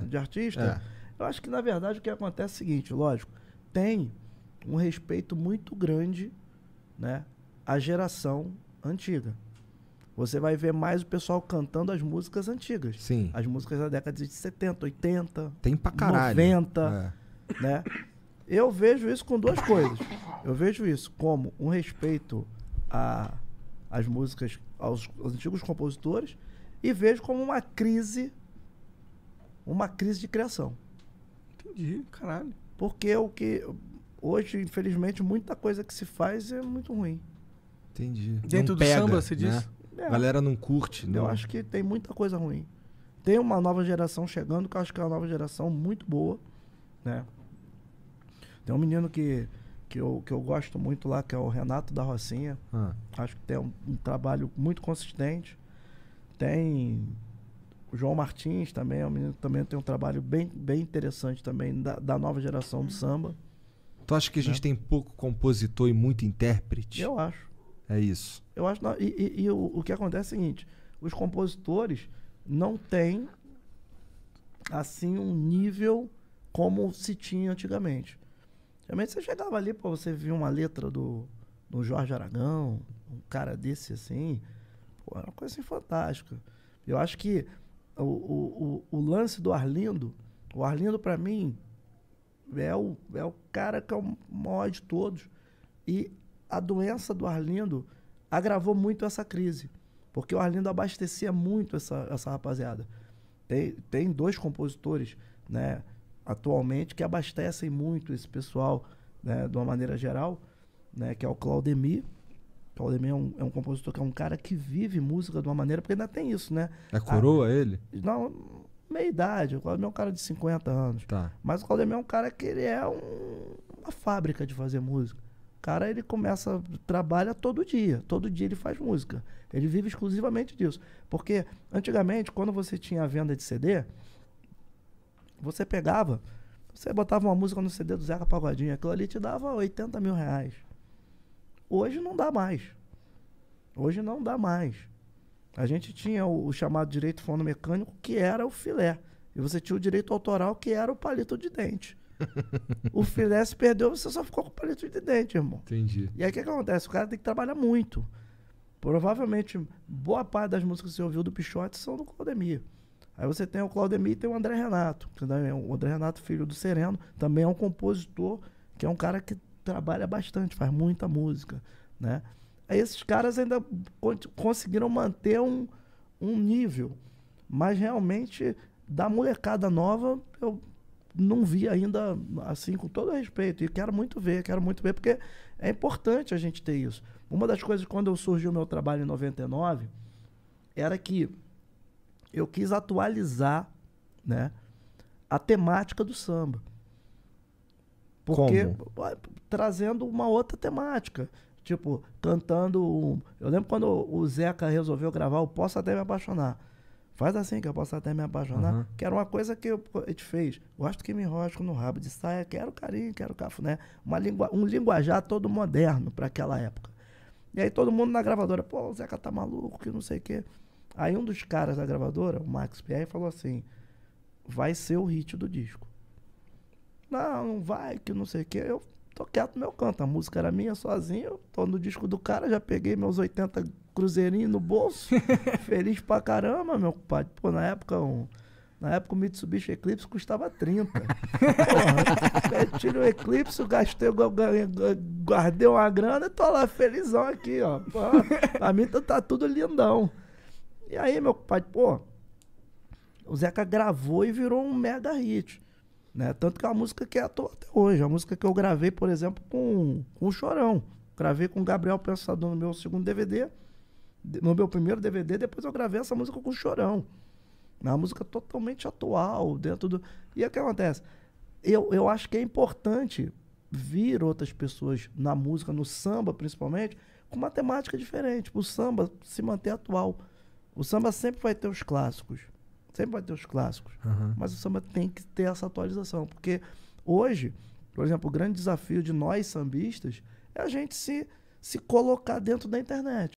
de artista, é. eu acho que na verdade o que acontece é o seguinte, lógico, tem um respeito muito grande, né, à geração antiga. Você vai ver mais o pessoal cantando as músicas antigas. Sim. As músicas da década de 70, 80, tem pra caralho. 90, é. né? Eu vejo isso com duas coisas. Eu vejo isso como um respeito a as músicas aos, aos antigos compositores e vejo como uma crise uma crise de criação. Entendi, caralho. Porque o que. Hoje, infelizmente, muita coisa que se faz é muito ruim. Entendi. Dentro não do pega, samba, você né? diz? Né? É. Galera não curte, não. Eu acho que tem muita coisa ruim. Tem uma nova geração chegando, que eu acho que é uma nova geração muito boa, né? Tem um menino que, que, eu, que eu gosto muito lá, que é o Renato da Rocinha. Ah. Acho que tem um, um trabalho muito consistente. Tem o João Martins também é um menino que também tem um trabalho bem, bem interessante também da, da nova geração do samba. Tu acha que a gente né? tem pouco compositor e muito intérprete? Eu acho. É isso. Eu acho. Não, e, e, e o, o, que acontece é o seguinte: os compositores não têm assim um nível como se tinha antigamente. Realmente você chegava ali para você ver uma letra do, do Jorge Aragão, um cara desse assim, pô, era uma coisa assim, fantástica. Eu acho que o, o, o, lance do Arlindo, o Arlindo para mim é o, é o cara que é o maior de todos. E a doença do Arlindo agravou muito essa crise, porque o Arlindo abastecia muito essa, essa rapaziada. Tem, tem dois compositores né, atualmente que abastecem muito esse pessoal né, de uma maneira geral, né, que é o Claudemir Paulo Lemay é um, é um compositor que é um cara que vive música de uma maneira, porque ainda tem isso, né? É coroa a, ele? Não, meia idade. O Claudemir é um cara de 50 anos. Tá. Mas o Claudemir é um cara que ele é um, uma fábrica de fazer música. O cara, ele começa, trabalha todo dia. Todo dia ele faz música. Ele vive exclusivamente disso. Porque antigamente, quando você tinha a venda de CD, você pegava, você botava uma música no CD do Zeca Pagodinho, aquilo ali te dava 80 mil reais. Hoje não dá mais. Hoje não dá mais. A gente tinha o, o chamado direito fonomecânico, que era o filé. E você tinha o direito autoral, que era o palito de dente. o filé se perdeu, você só ficou com o palito de dente, irmão. Entendi. E aí o que acontece? O cara tem que trabalhar muito. Provavelmente, boa parte das músicas que você ouviu do Pichote são do Claudemir. Aí você tem o Claudemir e tem o André Renato. É o André Renato, filho do Sereno, também é um compositor, que é um cara que trabalha bastante, faz muita música, né? Aí esses caras ainda conseguiram manter um, um nível, mas realmente da molecada nova eu não vi ainda, assim, com todo respeito, e quero muito ver, quero muito ver, porque é importante a gente ter isso. Uma das coisas, quando eu surgiu o meu trabalho em 99, era que eu quis atualizar, né, a temática do samba. Porque Como? trazendo uma outra temática. Tipo, cantando. Eu lembro quando o Zeca resolveu gravar o Posso Até Me Apaixonar. Faz assim que eu posso até me apaixonar. Uhum. Que era uma coisa que a gente fez. Gosto que me enrosco no rabo de saia, quero carinho, quero cafuné. Uma um linguajar todo moderno para aquela época. E aí todo mundo na gravadora, pô, o Zeca tá maluco, que não sei o quê. Aí um dos caras da gravadora, o Max Pierre, falou assim: vai ser o hit do disco. Não, não vai, que não sei o quê. Eu tô quieto no meu canto. A música era minha sozinho. Tô no disco do cara, já peguei meus 80 cruzeirinhos no bolso. feliz pra caramba, meu compadre. Pô, na época, um, na época o Mitsubishi Eclipse custava 30. Porra, eu tirei o Eclipse, gastei, guardei uma grana e tô lá felizão aqui, ó. Pô, pra mim tá, tá tudo lindão. E aí, meu pai pô, o Zeca gravou e virou um mega hit. Né? Tanto que é uma música que é atual até hoje. É uma música que eu gravei, por exemplo, com, com o Chorão. Gravei com o Gabriel Pensador no meu segundo DVD. No meu primeiro DVD, depois eu gravei essa música com o Chorão. É uma música totalmente atual, dentro do. E é o que acontece? Eu, eu acho que é importante vir outras pessoas na música, no samba principalmente, com uma temática diferente. O samba se manter atual. O samba sempre vai ter os clássicos. Sempre vai ter os clássicos. Uhum. Mas o samba tem que ter essa atualização. Porque hoje, por exemplo, o grande desafio de nós sambistas é a gente se, se colocar dentro da internet.